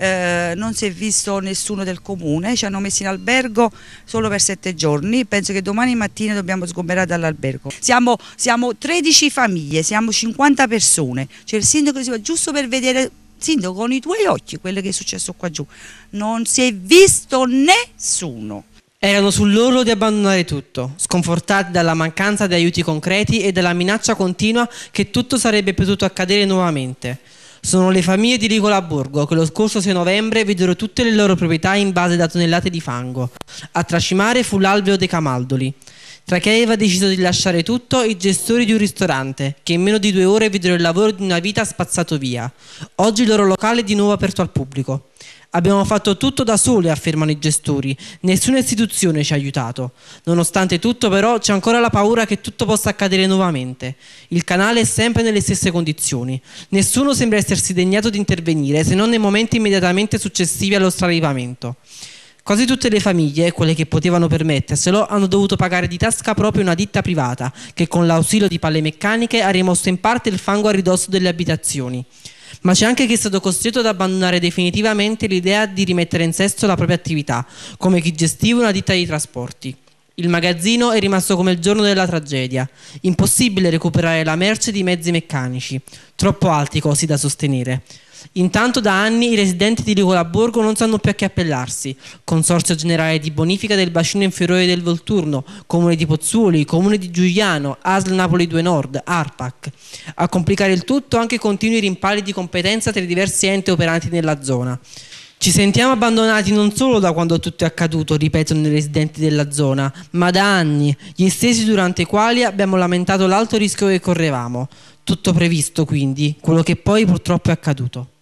eh, non si è visto nessuno del comune, ci hanno messo in albergo solo per sette giorni, penso che domani mattina dobbiamo sgomberare dall'albergo. Siamo, siamo 13 famiglie, siamo 50 persone, cioè il sindaco si va giusto per vedere sindaco con i tuoi occhi quello che è successo qua giù, non si è visto nessuno. Erano sull'orlo di abbandonare tutto, sconfortati dalla mancanza di aiuti concreti e dalla minaccia continua che tutto sarebbe potuto accadere nuovamente. Sono le famiglie di Borgo che lo scorso 6 novembre videro tutte le loro proprietà invase da tonnellate di fango. A tracimare fu l'alveo dei Camaldoli. Tra chi aveva deciso di lasciare tutto i gestori di un ristorante, che in meno di due ore videro il lavoro di una vita spazzato via. Oggi il loro locale è di nuovo aperto al pubblico. Abbiamo fatto tutto da sole, affermano i gestori. Nessuna istituzione ci ha aiutato. Nonostante tutto, però, c'è ancora la paura che tutto possa accadere nuovamente. Il canale è sempre nelle stesse condizioni. Nessuno sembra essersi degnato di intervenire, se non nei momenti immediatamente successivi allo straripamento. Quasi tutte le famiglie, quelle che potevano permetterselo, hanno dovuto pagare di tasca proprio una ditta privata, che con l'ausilio di palle meccaniche ha rimosso in parte il fango a ridosso delle abitazioni ma c'è anche chi è stato costretto ad abbandonare definitivamente l'idea di rimettere in sesto la propria attività, come chi gestiva una ditta di trasporti. Il magazzino è rimasto come il giorno della tragedia. Impossibile recuperare la merce di mezzi meccanici, troppo alti così da sostenere. Intanto da anni i residenti di Licolaborgo non sanno più a che appellarsi. Consorzio Generale di Bonifica del Bacino Inferiore del Volturno, Comune di Pozzuoli, Comune di Giuliano, ASL Napoli 2 Nord, ARPAC. A complicare il tutto anche continui rimpalli di competenza tra i diversi enti operanti nella zona. Ci sentiamo abbandonati non solo da quando tutto è accaduto, ripetono i residenti della zona, ma da anni, gli stessi durante i quali abbiamo lamentato l'alto rischio che correvamo. Tutto previsto, quindi, quello che poi purtroppo è accaduto.